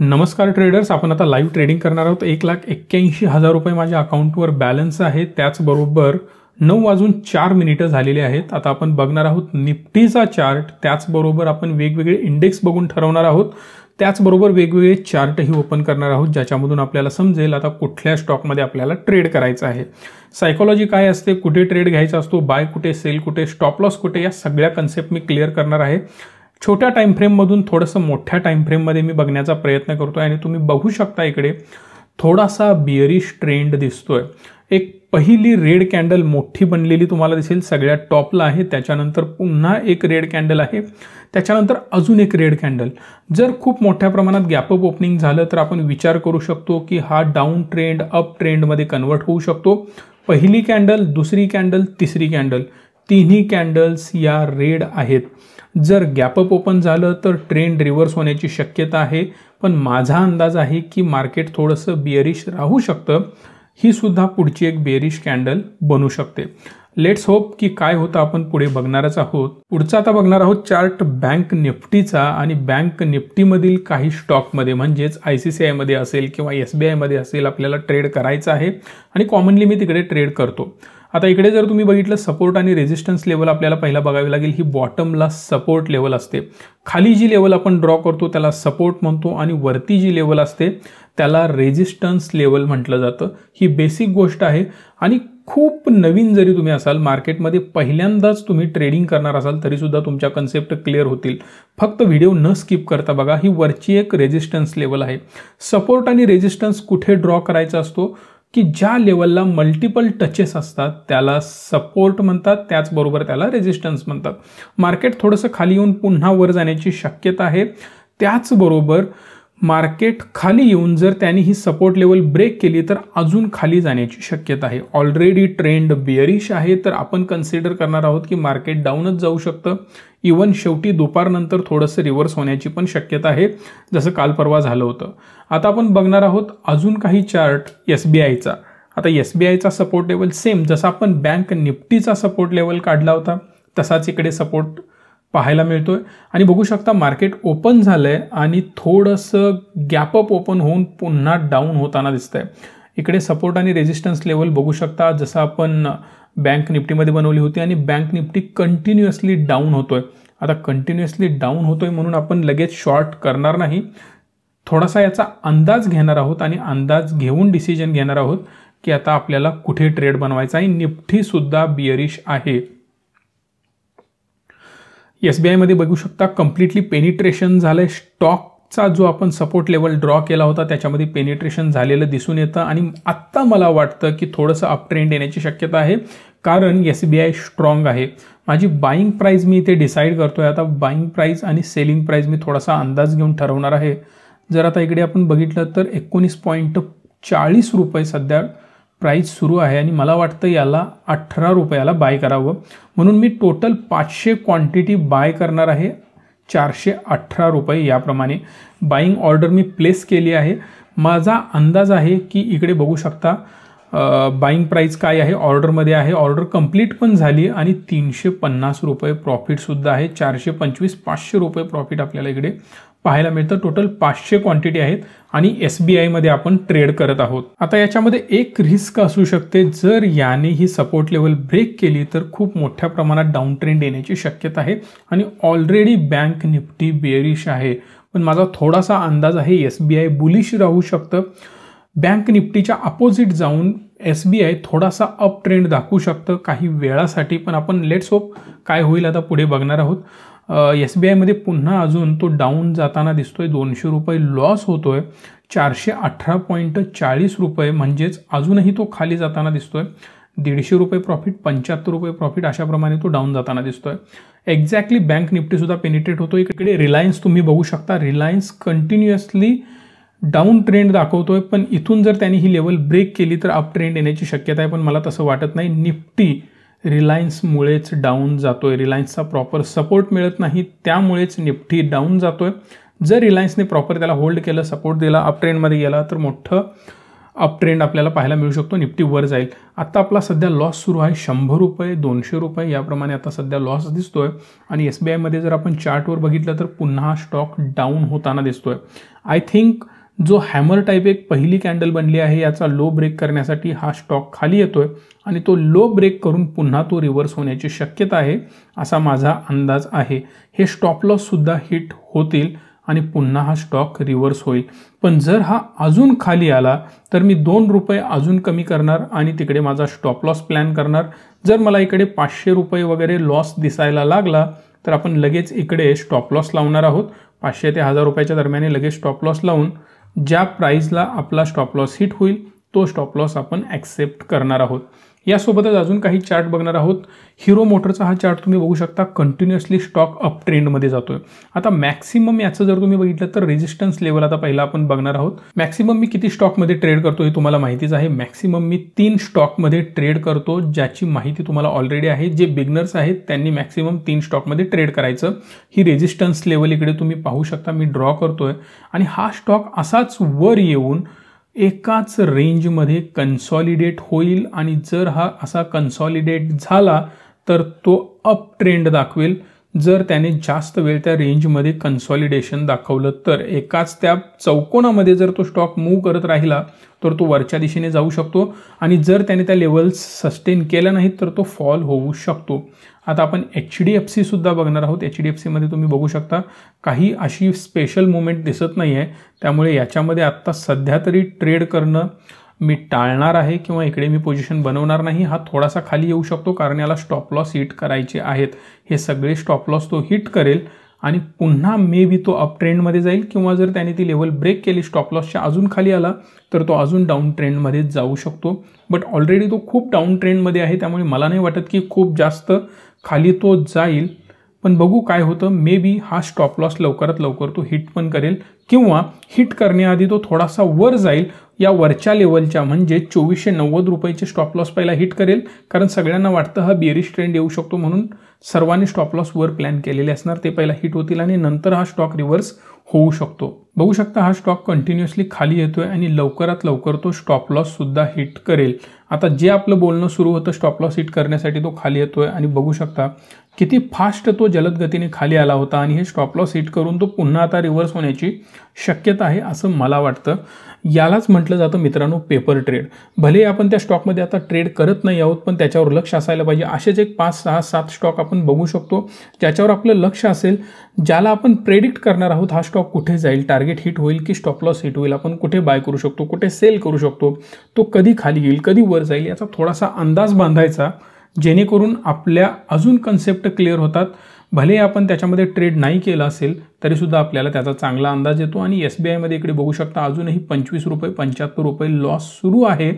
नमस्कार ट्रेडर्स आपण आता लाईव्ह ट्रेडिंग करणार आहोत एक लाख एक्क्याऐंशी हजार रुपये माझ्या अकाउंटवर बॅलन्स आहे त्याचबरोबर नऊ वाजून चार मिनिटं झालेली आहेत आता आपण बघणार आहोत निफ्टीचा चार्ट त्याचबरोबर आपण वेगवेगळे इंडेक्स बघून ठरवणार आहोत त्याचबरोबर वेगवेगळे चार्टही ओपन करणार आहोत ज्याच्यामधून आपल्याला समजेल आता कुठल्या स्टॉकमध्ये आपल्याला ट्रेड करायचं आहे सायकोलॉजी काय असते कुठे ट्रेड घ्यायचा असतो बाय कुठे सेल कुठे स्टॉप लॉस कुठे या सगळ्या कन्सेप्ट मी क्लिअर करणार आहे छोट्या टाईमफ्रेममधून थोडंसं मोठ्या टाईमफ्रेममध्ये मी बघण्याचा प्रयत्न करतो आहे आणि तुम्ही बघू शकता इकडे थोडासा बिअरिश ट्रेंड दिसतोय एक पहिली रेड कॅन्डल मोठी बनलेली तुम्हाला दिसेल सगळ्यात टॉपला आहे त्याच्यानंतर पुन्हा एक रेड कॅन्डल आहे त्याच्यानंतर अजून एक रेड कॅन्डल जर खूप मोठ्या प्रमाणात गॅपअप ओपनिंग झालं तर आपण विचार करू शकतो की हा डाऊन ट्रेंड अप ट्रेंडमध्ये कन्वर्ट होऊ शकतो पहिली कॅन्डल दुसरी कॅन्डल तिसरी कॅन्डल तिन्ही कॅन्डल्स या रेड आहेत जर गॅपअप ओपन झालं तर ट्रेंड रिव्हर्स होण्याची शक्यता आहे पण माझा अंदाज आहे की मार्केट थोडंसं बिअरिश राहू शकतं ही सुद्धा पुढची एक बेरिश कॅन्डल बनू शकते लेट्स होप की काय होतं आपण पुढे बघणारच आहोत पुढचा आता बघणार आहोत चार्ट बँक निफ्टीचा आणि बँक निफ्टीमधील काही स्टॉकमध्ये म्हणजेच आय सी सी आयमध्ये असेल किंवा एस बी आयमध्ये असेल आपल्याला ट्रेड करायचं आहे आणि कॉमनली मी तिकडे ट्रेड करतो आता इकडे जर तुम्ही बघितलं सपोर्ट आणि रेझिस्टन्स लेवल आपल्याला पहिला बघावी लागेल ही बॉटमला सपोर्ट लेवल असते खाली जी लेवल आपण ड्रॉ करतो त्याला सपोर्ट म्हणतो आणि वरती जी लेवल असते त्याला रेझिस्टन्स लेवल म्हटलं जातं ही बेसिक गोष्ट आहे आणि खूप नवीन जरी तुम्ही असाल मार्केटमध्ये पहिल्यांदाच तुम्ही ट्रेडिंग करणार असाल तरीसुद्धा तुमच्या कन्सेप्ट क्लिअर होतील फक्त व्हिडिओ न स्किप करता बघा ही वरची एक रेजिस्टन्स लेवल आहे सपोर्ट आणि रेजिस्टन्स कुठे ड्रॉ करायचा असतो की ज्या लेवलला मल्टिपल टचेस असतात त्याला सपोर्ट म्हणतात त्याचबरोबर त्याला रेजिस्टन्स म्हणतात मार्केट थोडंसं खाली येऊन पुन्हा वर जाण्याची शक्यता आहे त्याचबरोबर मार्केट खाली येऊन जर त्यांनी ही सपोर्ट लेवल ब्रेक केली तर अजून खाली जाण्याची शक्यता आहे ऑलरेडी ट्रेंड बिअरिश आहे तर आपण कन्सिडर करणार आहोत की मार्केट डाऊनच जाऊ शकतं इवन शेवटी दुपारनंतर थोडंसं रिव्हर्स होण्याची पण शक्यता आहे जसं काल परवा झालं होतं आता आपण बघणार आहोत अजून काही चार्ट एस बी आयचा आता एस बी आयचा सपोर्ट लेवल सेम जसा आपण बँक निफ्टीचा सपोर्ट लेवल काढला होता तसाच इकडे सपोर्ट पाहायला आहे आणि बघू शकता मार्केट ओपन झालं आहे आणि थोडंसं गॅपअप ओपन होऊन पुन्हा डाऊन होताना दिसतंय इकडे सपोर्ट आणि रेजिस्टन्स लेवल बघू शकता जसं आपण बँक निफ्टीमध्ये बनवली होती आणि बँक निफ्टी कंटिन्युअसली डाऊन होतोय आता कंटिन्युअसली डाऊन होतोय म्हणून आपण लगेच शॉर्ट करणार नाही थोडासा याचा अंदाज घेणार आहोत आणि अंदाज घेऊन डिसिजन घेणार आहोत की आता आपल्याला कुठे ट्रेड बनवायचा आहे निफ्टीसुद्धा बिअरिश आहे एस बी आयमध्ये बघू शकता कम्प्लिटली पेनिट्रेशन झालं आहे स्टॉकचा जो आपण सपोर्ट लेवल ड्रॉ केला होता त्याच्यामध्ये पेनिट्रेशन झालेलं दिसून येतं आणि आत्ता मला वाटतं की थोडंसं अप ट्रेंड येण्याची शक्यता आहे कारण एस बी आय स्ट्रॉंग आहे माझी बाईंग प्राईज मी इथे डिसाईड करतो आहे आता बाईंग प्राईज आणि सेलिंग प्राईज मी थोडासा अंदाज घेऊन ठरवणार आहे जर आता इकडे आपण बघितलं तर एकोणीस पॉईंट चाळीस रुपये सध्या प्राईस सुरू आहे आणि मला वाटतं याला अठरा रुपयाला बाय करावं म्हणून मी टोटल पाचशे क्वांटिटी बाय करणार आहे चारशे अठरा रुपये याप्रमाणे बाईंग ऑर्डर मी प्लेस केली आहे माझा अंदाज आहे की इकडे बघू शकता बाईंग प्राईस काय आहे ऑर्डरमध्ये आहे ऑर्डर कंप्लीट पण झाली आणि तीनशे पन्नास रुपये प्रॉफिटसुद्धा आहे चारशे पंचवीस पाचशे रुपये प्रॉफिट आपल्याला इकडे पाहायला मिळतं टोटल पाचशे क्वांटिटी आहेत आणि एस बी आयमध्ये आपण ट्रेड करत आहोत आता याच्यामध्ये एक रिस्क असू शकते जर याने ही सपोर्ट लेवल ब्रेक केली तर खूप मोठ्या प्रमाणात डाऊन ट्रेंड येण्याची शक्यता आहे आणि ऑलरेडी बँक निफ्टी बेरिश आहे पण माझा थोडासा अंदाज आहे एस बी आय बुलिश राहू शकतं बँक निफ्टीच्या अपोजिट जाऊन एस बी आय थोडासा अप ट्रेंड दाखवू शकतं काही वेळासाठी पण आपण लेट्स होप काय होईल आता पुढे बघणार आहोत एस बी आयमध्ये पुन्हा अजून तो डाऊन जाताना दिसतो आहे दोनशे रुपये लॉस होतो आहे चारशे अठरा पॉईंट चाळीस रुपये म्हणजेच अजूनही तो खाली जाताना दिसतो आहे दीडशे रुपये प्रॉफिट पंच्याहत्तर रुपये प्रॉफिट अशाप्रमाणे तो डाऊन जाताना दिसतो आहे एक्झॅक्टली बँक निफ्टीसुद्धा पेनिट्रेट होतो इकडे रिलायन्स तुम्ही बघू शकता रिलायन्स कंटिन्युअसली डाऊन ट्रेंड दाखवतो आहे पण इथून जर त्यांनी ही लेवल ब्रेक केली तर अप ट्रेंड येण्याची शक्यता आहे पण मला तसं वाटत नाही निफ्टी रिलायन्समुळेच डाऊन जातो आहे रिलायन्सचा प्रॉपर सपोर्ट मिळत नाही त्यामुळेच निफ्टी डाऊन जातो आहे जर रिलायन्सने प्रॉपर त्याला होल्ड केलं सपोर्ट दिला अप गेला तर मोठं अपट्रेंड आपल्याला पाहायला मिळू शकतो निफ्टी वर जाईल आत्ता आपला सध्या लॉस सुरू आहे शंभर रुपये दोनशे रुपये याप्रमाणे आता सध्या लॉस दिसतो आहे आणि एस बी आयमध्ये जर आपण चार्टवर बघितलं तर पुन्हा स्टॉक डाऊन होताना दिसतो आहे आय थिंक जो हॅमर टाईप एक पहिली कॅन्डल बनली आहे याचा लो ब्रेक करण्यासाठी हा स्टॉक खाली येतो आहे आणि तो लो ब्रेक करून पुन्हा तो रिव्हर्स होण्याची शक्यता आहे असा माझा अंदाज आहे हे स्टॉप लॉससुद्धा हिट होतील आणि पुन्हा हा स्टॉक रिव्हर्स होईल पण जर हा अजून खाली आला तर मी दोन रुपये अजून कमी करणार आणि तिकडे माझा स्टॉप लॉस प्लॅन करणार जर मला इकडे पाचशे रुपये वगैरे लॉस दिसायला लागला तर आपण लगेच इकडे स्टॉप लॉस लावणार आहोत पाचशे ते हजार रुपयाच्या दरम्यान लगेच स्टॉप लॉस लावून ज्या प्राईजला आपला स्टॉप लॉस हिट होईल तो स्टॉप लॉस आपण ॲक्सेप्ट करणार आहोत यासोबतच अजून काही चार्ट बघणार आहोत हिरो मोटरचा हा चार्ट तुम्ही बघू शकता कंटिन्युअसली स्टॉक अप ट्रेंडमध्ये जातो आहे आता मॅक्सिमम याचं जर तुम्ही बघितलं तर रेजिस्टन्स लेवल आता पहिला आपण बघणार आहोत मॅक्सिमम मी किती स्टॉकमध्ये ट्रेड करतो हे तुम्हाला माहितीच आहे मॅक्सिमम मी तीन स्टॉकमध्ये ट्रेड करतो ज्याची माहिती तुम्हाला ऑलरेडी आहे जे बिगनर्स आहेत त्यांनी मॅक्सिमम तीन स्टॉकमध्ये ट्रेड करायचं ही रेजिस्टन्स लेवल इकडे तुम्ही पाहू शकता मी ड्रॉ करतोय आणि हा स्टॉक असाच वर येऊन एकाच रेंजमध्ये कन्सॉलिडेट होईल आणि जर हा असा कन्सॉलिडेट झाला तर तो अप ट्रेंड दाखवेल जर त्याने जास्त वेळ त्या रेंजमध्ये कन्सॉलिडेशन दाखवलं तर एकाच त्या चौकोनामध्ये जर तो स्टॉक मूव्ह करत राहिला तर तो वरच्या दिशेने जाऊ शकतो आणि जर त्याने त्या लेवल्स सस्टेन केल्या नाहीत तर तो फॉल होऊ शकतो आता आपण एच डी एफ सीसुद्धा बघणार आहोत एच डी एफ सीमध्ये तुम्ही बघू शकता काही अशी स्पेशल मुवमेंट दिसत नाही आहे त्यामुळे याच्यामध्ये आत्ता सध्या तरी ट्रेड करणं मी टाळणार आहे किंवा इकडे मी पोझिशन बनवणार नाही हा थोडासा खाली येऊ शकतो कारण याला स्टॉप लॉस हिट करायचे आहेत हे सगळे स्टॉप लॉस तो हिट करेल आणि पुन्हा मे बी तो अप ट्रेंडमध्ये जाईल किंवा जर त्याने ती लेवल ब्रेक केली स्टॉप लॉसच्या अजून खाली आला तर तो अजून डाऊन ट्रेंडमध्ये जाऊ शकतो बट ऑलरेडी तो खूप डाऊन ट्रेंडमध्ये आहे त्यामुळे मला नाही वाटत की खूप जास्त खाली तो जाईल पण बघू काय होतं मे बी हा स्टॉप लॉस लवकरात लवकर तो हिट पण करेल किंवा हिट करण्याआधी तो थोडासा वर जाईल या वरच्या लेवलच्या म्हणजे चोवीसशे नव्वद रुपयाचे स्टॉप लॉस पहिला हिट करेल कारण सगळ्यांना वाटतं हा बेरिश ट्रेंड येऊ शकतो म्हणून सर्वांनी स्टॉप लॉस वर प्लॅन केलेले असणार ते पहिला हिट होतील आणि नंतर हा स्टॉक रिव्हर्स होऊ शकतो बघू शकता हा स्टॉक कंटिन्युअसली खाली येतोय आणि लवकरात लवकर तो स्टॉप लॉस सुद्धा हिट करेल आता जे आपलं बोलणं सुरू होतं स्टॉप लॉस हिट करण्यासाठी तो खाली येतोय आणि बघू शकता किती फास्ट तो जलद गतीने खाली आला होता आणि हे स्टॉप लॉस हिट करून तो पुन्हा आता रिव्हर्स होण्याची शक्यता आहे असं मला वाटतं यालाच म्हटलं जातं मित्रांनो पेपर ट्रेड भले आपण त्या स्टॉकमध्ये आता ट्रेड करत नाही आहोत पण त्याच्यावर लक्ष असायला पाहिजे असेच एक पाच सहा सात स्टॉक आपण बघू शकतो ज्याच्यावर आपलं लक्ष असेल ज्याला आपण प्रेडिक्ट करणार आहोत हा स्टॉक कुठे जाईल टार्गेट हिट होईल की स्टॉप लॉस हिट होईल आपण कुठे बाय करू शकतो कुठे सेल करू शकतो तो कधी खाली येईल कधी वर जाईल याचा थोडासा अंदाज बांधायचा जेणेकरून आपल्या अजून कन्सेप्ट क्लिअर होतात भले आपण त्याच्यामध्ये ट्रेड नाही केला असेल तरीसुद्धा आपल्याला त्याचा चांगला अंदाज येतो आणि एस बी आयमध्ये इकडे बघू शकता अजूनही पंचवीस रुपये पंच्याहत्तर रुपये लॉस सुरू आहे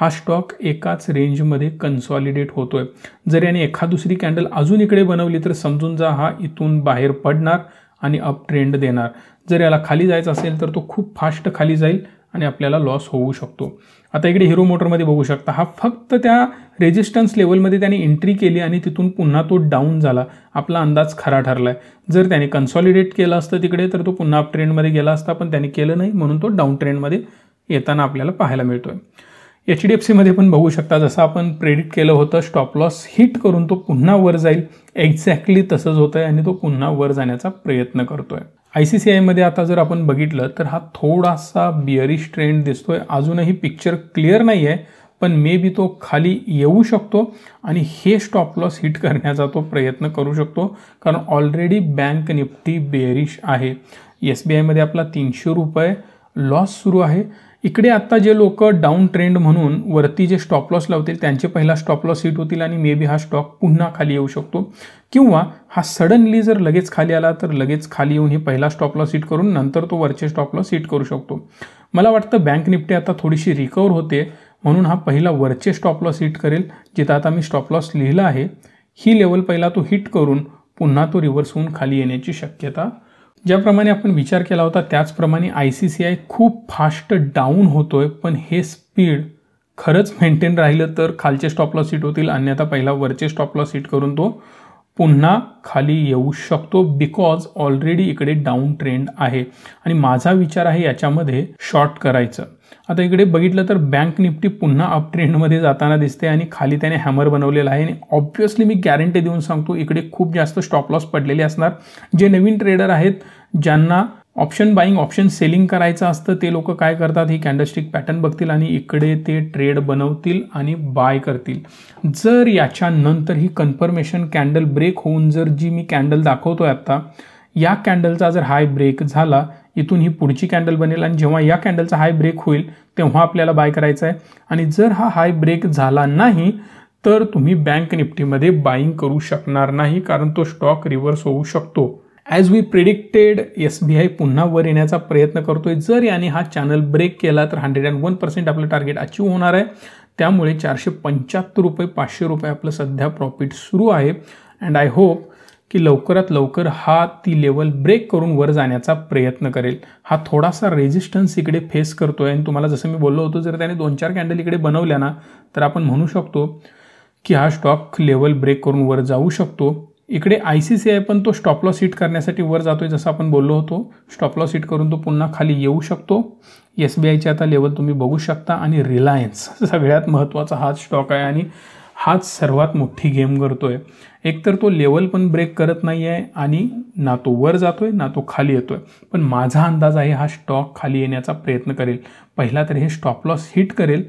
हा स्टॉक एकाच रेंजमध्ये कन्सॉलिडेट होतो आहे जर याने एखाद दुसरी कॅन्डल अजून इकडे बनवली तर समजून जा हा इथून बाहेर पडणार आणि अप ट्रेंड देणार जर याला खाली जायचं असेल तर तो खूप फास्ट खाली जाईल आणि आपल्याला लॉस होऊ शकतो आता इकडे हिरो मोटरमध्ये बघू शकता हा फक्त त्या रेजिस्टन्स लेवलमध्ये त्याने एंट्री केली आणि तिथून पुन्हा तो डाऊन झाला आपला अंदाज खरा ठरला आहे जर त्याने कन्सॉलिडेट केलं असतं तिकडे तर तो पुन्हा अप ट्रेंडमध्ये गेला असता पण त्याने केलं नाही म्हणून तो डाऊन ट्रेंडमध्ये येताना आपल्याला पाहायला मिळतो एच डी एफ सीमध्ये पण बघू शकता जसं आपण प्रेडिक्ट केलं होतं स्टॉप लॉस हिट करून तो पुन्हा वर जाईल एक्झॅक्टली तसंच होतं आहे आणि तो पुन्हा वर जाण्याचा प्रयत्न करतो आहे आय सी सी आयमध्ये आता जर आपण बघितलं तर हा थोडासा बिअरिश ट्रेंड दिसतोय अजूनही पिक्चर क्लिअर नाही आहे पण मे बी तो खाली येऊ शकतो आणि हे स्टॉप लॉस हिट करण्याचा तो प्रयत्न करू शकतो कारण ऑलरेडी बँक निफ्टी बेअरिश आहे एस बी आयमध्ये आपला तीनशे रुपये लॉस सुरू आहे इकडे आत्ता जे लोक डाऊन ट्रेंड म्हणून वरती जे स्टॉप लॉस लावतील त्यांचे पहिला स्टॉप लॉस हिट होतील आणि मे बी हा स्टॉक पुन्हा खाली येऊ शकतो किंवा हा सडनली जर लगेच खाली आला तर लगेच खाली येऊन हे पहिला स्टॉप लॉस हिट करून नंतर तो वरचे स्टॉप लॉस हिट करू शकतो मला वाटतं बँक निपटे आता थोडीशी रिकवर होते म्हणून हा पहिला वरचे स्टॉप लॉस हिट करेल जिथं आता मी स्टॉप लॉस लिहिला आहे ही लेवल पहिला तो हिट करून पुन्हा तो रिव्हर्स होऊन खाली येण्याची शक्यता ज्याप्रमाणे आपण विचार केला होता त्याचप्रमाणे आय सी सी आय खूप फास्ट डाऊन होतोय पण हे स्पीड खरंच मेंटेन राहिलं तर खालचे स्टॉपला सीट होतील अन्यथा पहिला वरचे स्टॉपला सीट करून तो पुन्हा खाली येऊ शकतो बिकॉज ऑलरेडी इकडे डाऊन ट्रेंड आहे आणि माझा विचार आहे याच्यामध्ये शॉर्ट करायचं आता इकडे बघितलं तर बँक निफ्टी पुन्हा अप ट्रेंडमध्ये जाताना दिसते आणि खाली त्याने हॅमर बनवलेला आहे आणि ऑब्व्हियसली मी गॅरंटी देऊन सांगतो इकडे खूप जास्त स्टॉप लॉस पडलेले असणार जे नवीन ट्रेडर आहेत ज्यांना ऑप्शन बाईंग ऑप्शन सेलिंग करायचं असतं ते लोक काय करतात ही कॅन्डलस्टिक पॅटर्न बघतील आणि इकडे ते ट्रेड बनवतील आणि बाय करतील जर याच्यानंतर ही कन्फर्मेशन कॅन्डल ब्रेक होऊन जर जी मी कॅन्डल दाखवतो आहे आत्ता या कॅन्डलचा जर हाय ब्रेक झाला इथून ही पुढची कॅन्डल बनेल आणि जेव्हा या कॅन्डलचा हाय ब्रेक होईल तेव्हा आपल्याला बाय करायचं आहे आणि जर हा हाय ब्रेक झाला नाही तर तुम्ही बँक निफ्टीमध्ये बाईंग करू शकणार नाही कारण तो स्टॉक रिव्हर्स होऊ शकतो as we predicted S B I पुन्हा वर येण्याचा प्रयत्न करतोय जर याने हा चॅनल ब्रेक केला तर हंड्रेड अँड वन पर्सेंट आपलं टार्गेट अचीव होणार आहे त्यामुळे चारशे पंच्याहत्तर रुपये पाचशे रुपये आपलं सध्या प्रॉफिट सुरू आहे अँड आय होप की लवकरात लवकर हा ती लेवल ब्रेक करून वर जाण्याचा प्रयत्न करेल हा थोडासा रेजिस्टन्स इकडे फेस करतो आहे आणि तुम्हाला जसं मी बोललो होतो जर त्याने दोन चार कॅन्डल इकडे बनवल्या ना तर आपण म्हणू शकतो की हा स्टॉक लेवल ब्रेक करून वर जाऊ शकतो इकडे आय सी सी आय पण तो स्टॉप लॉस हिट करण्यासाठी वर जातो आहे जसं आपण बोललो होतो स्टॉप लॉस हिट करून तो पुन्हा खाली येऊ शकतो एस बी आयची आता लेवल तुम्ही बघू शकता आणि रिलायन्स सगळ्यात महत्त्वाचा हाच स्टॉक आहे आणि हाच सर्वात मोठी गेम करतो आहे एकतर तो लेवल पण ब्रेक करत नाही आहे आणि ना तो वर जातो आहे ना तो खाली येतो आहे पण माझा अंदाज आहे हा स्टॉक खाली येण्याचा प्रयत्न करेल पहिला तर हे स्टॉप लॉस हिट करेल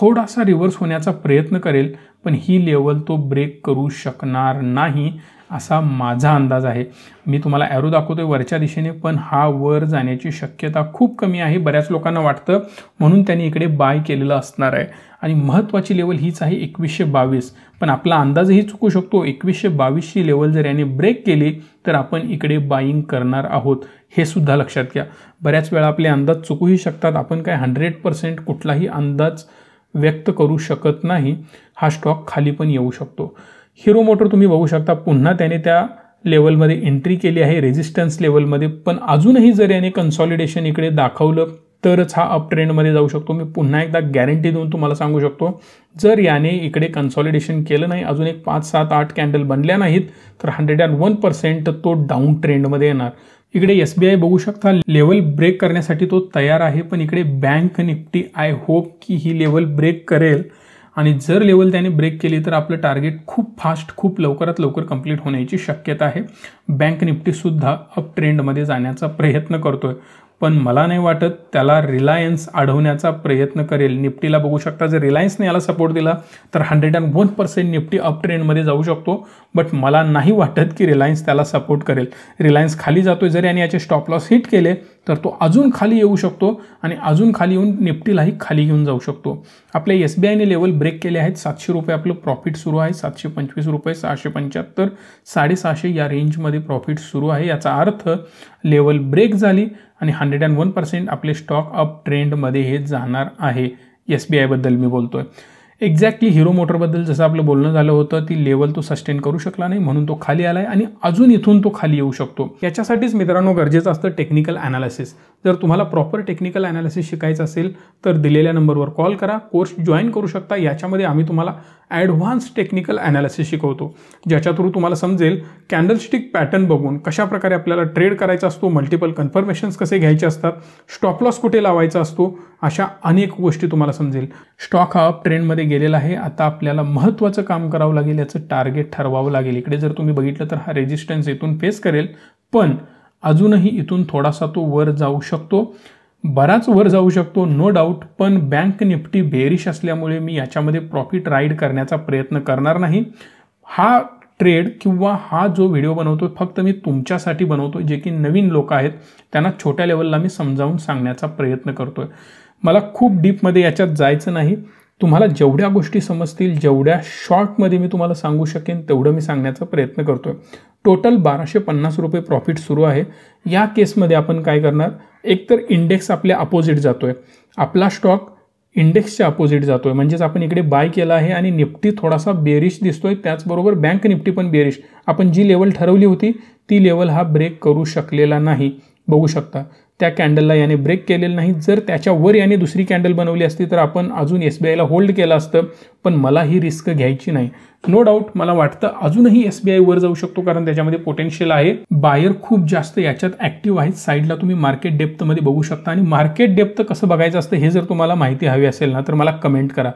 थोडासा रिव्हर्स होण्याचा प्रयत्न करेल पण ही लेवल तो ब्रेक करू शकणार नाही असा माझा अंदाज आहे मी तुम्हाला ॲरो दाखवतो आहे वरच्या दिशेने पण हा वर जाण्याची शक्यता खूप कमी आहे बऱ्याच लोकांना वाटतं म्हणून त्यांनी इकडे बाय केलेलं असणार आहे आणि महत्त्वाची लेवल हीच आहे एकवीसशे बावीस पण आपला अंदाजही चुकू शकतो एकवीसशे बावीसची लेवल जर याने ब्रेक केली तर आपण इकडे बाईंग करणार आहोत हे सुद्धा लक्षात घ्या बऱ्याच वेळा आपले अंदाज चुकूही शकतात आपण काय हंड्रेड पर्सेंट कुठलाही अंदाज व्यक्त करू शकत नाही हा स्टॉक खाली पण येऊ शकतो हिरो मोटर तुम्ही बघू शकता पुन्हा त्याने त्या लेवलमध्ये एंट्री केली आहे रेझिस्टन्स लेवलमध्ये पण अजूनही जर याने कन्सॉलिडेशन इकडे दाखवलं तरच हा अप ट्रेंडमध्ये जाऊ शकतो मी पुन्हा एकदा गॅरंटी देऊन तुम्हाला सांगू शकतो जर याने इकडे कन्सॉलिडेशन केलं नाही अजून एक पाच सात आठ कॅन्डल बनल्या नाहीत तर हंड्रेड अँड वन पर्सेंट तो डाऊन ट्रेंडमध्ये येणार इकडे एस बी आय बघू शकता लेवल ब्रेक करण्यासाठी तो तयार आहे पण इकडे बँक निफ्टी आय होप की ही लेवल ब्रेक करेल आणि जर लेवल त्याने ब्रेक केली तर आपलं टार्गेट खूप फास्ट खूप लवकरात लवकर कंप्लीट होण्याची शक्यता आहे बँक निफ्टीसुद्धा अप ट्रेंडमध्ये जाण्याचा प्रयत्न करतोय पण मला नाही वाटत त्याला रिलायन्स अडवण्याचा प्रयत्न करेल निफ्टीला बघू शकता जर रिलायन्सने याला सपोर्ट दिला तर hundred and one percent Nifty up ट्रेंडमध्ये जाऊ शकतो बट मला नाही वाटत की रिलायन्स त्याला सपोर्ट करेल रिलायन्स खाली जातोय जरी आणि याचे स्टॉप लॉस हिट केले तर तो अजून खाली येऊ शकतो आणि अजून खाली येऊन निफ्टीलाही खाली घेऊन जाऊ शकतो आपल्या एस बी आयने लेवल ब्रेक केले आहेत सातशे रुपये आपलं प्रॉफिट सुरू आहे सातशे पंचवीस रुपये सहाशे पंच्याहत्तर साडेसहाशे या रेंजमध्ये प्रॉफिट सुरू आहे याचा अर्थ लेवल ब्रेक झाली आणि हंड्रेड अँड वन पर्सेंट आपले स्टॉक अप ट्रेंडमध्ये हे जाणार आहे एस बी आयबद्दल मी बोलतो आहे एक्झॅक्टली हिरो मोटरबद्दल जसं आपलं बोलणं झालं होतं ती लेवल तो सस्टेन करू शकला नाही म्हणून तो खाली आला आहे आणि अजून इथून तो खाली येऊ शकतो याच्यासाठीच मित्रांनो गरजेचं असतं टेक्निकल ॲनालिसिस जर तुम्हाला प्रॉपर टेक्निकल ॲनालिसिस शिकायचं असेल तर दिलेल्या नंबरवर कॉल करा कोर्स जॉईन करू शकता याच्यामध्ये आम्ही तुम्हाला ॲडव्हान्स टेक्निकल ॲनालिसिस शिकवतो ज्याच्या थ्रू तुम्हाला समजेल कॅन्डलस्टिक पॅटर्न बघून कशाप्रकारे आपल्याला ट्रेड करायचा असतो मल्टिपल कन्फर्मेशन्स कसे घ्यायचे असतात स्टॉप लॉस कुठे लावायचा असतो अशा अनेक गोष्टी तुम्हाला समजेल स्टॉक हा ट्रेंडमध्ये गेलेला आहे आता आपल्याला महत्त्वाचं काम करावं लागेल याचं टार्गेट ठरवावं लागेल इकडे जर तुम्ही बघितलं तर हा रेजिस्टन्स इथून फेस करेल पण अजूनही इथून थोडासा तो वर जाऊ शकतो बराच वर जाऊ शकतो नो डाऊट पण बँक निफ्टी बेरिश असल्यामुळे मी याच्यामध्ये प्रॉफिट राईड करण्याचा प्रयत्न करणार नाही हा ट्रेड किंवा हा जो व्हिडिओ बनवतो फक्त मी तुमच्यासाठी बनवतो जे की नवीन लोक आहेत त्यांना छोट्या लेवलला मी समजावून सांगण्याचा प्रयत्न करतोय मला खूप डीपमध्ये याच्यात जायचं नाही तुम्हाला जेवढ्या गोष्टी समजतील जेवढ्या शॉर्टमध्ये मी तुम्हाला सांगू शकेन तेवढं मी सांगण्याचा प्रयत्न करतो टोटल बाराशे पन्नास रुपये प्रॉफिट सुरू आहे या केसमध्ये आपण काय करणार एकतर इंडेक्स आपल्या अपोजिट जातो आहे आपला स्टॉक इंडेक्सच्या अपोजिट जातो आहे म्हणजेच आपण इकडे बाय केला आहे आणि निफ्टी थोडासा बेरिश दिसतोय त्याचबरोबर बँक निफ्टी पण बेरिश आपण जी लेवल ठरवली होती ती लेवल हा ब्रेक करू शकलेला नाही बघू शकता त्या कॅन्डलला याने ब्रेक केलेलं नाही जर त्याच्यावर याने दुसरी कॅन्डल बनवली असती तर आपण अजून एस बी आयला होल्ड केलं असतं पण मला ही रिस्क घ्यायची नाही नो डाऊट मला वाटतं अजूनही एस बी आय वर जाऊ शकतो कारण त्याच्यामध्ये पोटेन्शियल आहे बायर खूप जास्त याच्यात ॲक्टिव्ह आहेत साईडला तुम्ही मार्केट डेप्थमध्ये बघू शकता आणि मार्केट डेप्थ कसं बघायचं असतं हे जर तुम्हाला माहिती हवी असेल ना तर मला कमेंट करा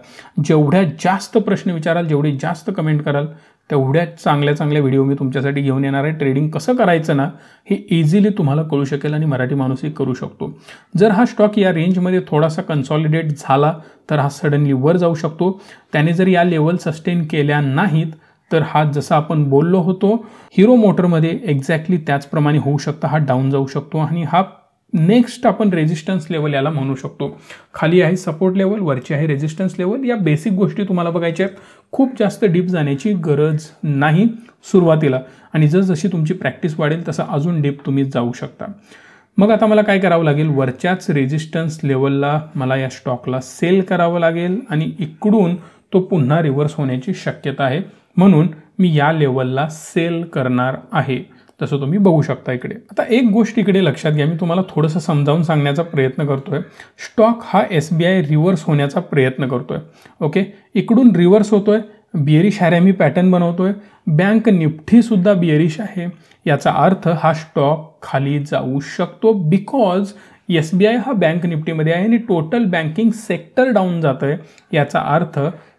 जेवढ्या जास्त प्रश्न विचाराल जेवढे जास्त कमेंट कराल तेवढ्या चांगल्या चांगल्या व्हिडिओ मी तुमच्यासाठी घेऊन येणार आहे ट्रेडिंग कसं करायचं ना हे इझिली तुम्हाला कळू शकेल आणि मराठी माणूसही करू शकतो जर हा स्टॉक या रेंजमध्ये थोडासा कन्सॉलिडेट झाला तर हा सडनली वर जाऊ शकतो त्याने जर या लेवल सस्टेन केल्या नाहीत तर हा जसा आपण बोललो होतो हिरो मोटरमध्ये एक्झॅक्टली त्याचप्रमाणे होऊ शकता हा डाऊन जाऊ शकतो आणि हा नेक्स्ट आपण रेजिस्टन्स लेवल याला म्हणू शकतो खाली आहे सपोर्ट लेवल वरची आहे रेजिस्टन्स लेवल या बेसिक गोष्टी तुम्हाला बघायच्या आहेत खूप जास्त डीप जाण्याची गरज नाही सुरुवातीला आणि जशी तुमची प्रॅक्टिस वाढेल तसं अजून डीप तुम्ही जाऊ शकता मग आता मला काय करावं लागेल वरच्याच रेजिस्टन्स लेवलला मला या स्टॉकला सेल करावं लागेल आणि इकडून तो पुन्हा रिव्हर्स होण्याची शक्यता आहे म्हणून मी या लेवलला सेल करणार आहे तसं तुम्ही बघू शकता इकडे आता एक गोष्ट इकडे लक्षात घ्या मी तुम्हाला थोडंसं समजावून सांगण्याचा प्रयत्न करतो आहे स्टॉक हा एस बी आय रिव्हर्स होण्याचा प्रयत्न करतो आहे ओके इकडून रिव्हर्स होतो आहे बिअरिश हॅरॅमी पॅटर्न बनवतो आहे बँक निफ्टीसुद्धा बिअरिश आहे याचा अर्थ हा स्टॉक खाली जाऊ शकतो बिकॉज एस बी आय हा बँक निफ्टीमध्ये आहे आणि टोटल बँकिंग सेक्टर डाऊन जातं आहे याचा अर्थ